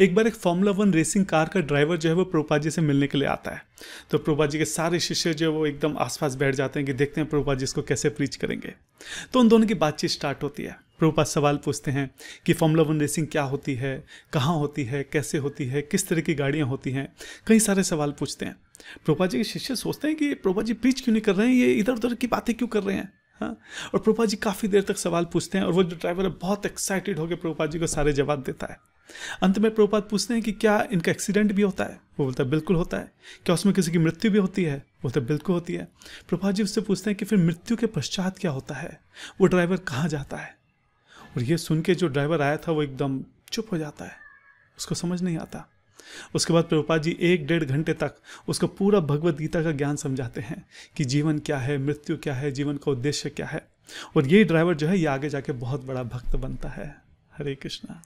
एक बार एक फॉर्मूला वन रेसिंग कार का ड्राइवर जो है वो प्रोपा जी से मिलने के लिए आता है तो प्रोपा जी के सारे शिष्य जो है वो एकदम आसपास बैठ जाते हैं कि देखते हैं प्रोपा जी इसको कैसे प्रीच करेंगे तो उन दोनों की बातचीत स्टार्ट होती है प्रोपा सवाल पूछते हैं कि फॉर्मूला वन रेसिंग क्या होती है कहाँ होती है कैसे होती है किस तरह की गाड़ियाँ होती हैं कई सारे सवाल पूछते हैं प्रोपा जी के शिष्य सोचते हैं कि प्रोपा जी प्रीच क्यों नहीं कर रहे हैं ये इधर उधर की बातें क्यों कर रहे हैं हाँ और प्रोपा जी काफ़ी देर तक सवाल पूछते हैं और वो जो ड्राइवर है बहुत एक्साइटेड होकर प्रोपा जी को सारे जवाब देता है अंत में प्रभुपात पूछते हैं कि क्या इनका एक्सीडेंट भी होता है वो बोलता है बिल्कुल होता है क्या उसमें किसी की मृत्यु भी होती है वो तो बिल्कुल होती है प्रभात जी उससे पूछते हैं कि फिर मृत्यु के पश्चात क्या होता है वो ड्राइवर कहाँ जाता है और ये सुन के जो ड्राइवर आया था वो एकदम चुप हो जाता है उसको समझ नहीं आता उसके बाद प्रभुपा जी एक डेढ़ घंटे तक उसको पूरा भगवत गीता का ज्ञान समझाते हैं कि जीवन क्या है मृत्यु क्या है जीवन का उद्देश्य क्या है और ये ड्राइवर जो है ये आगे जाके बहुत बड़ा भक्त बनता है हरे कृष्णा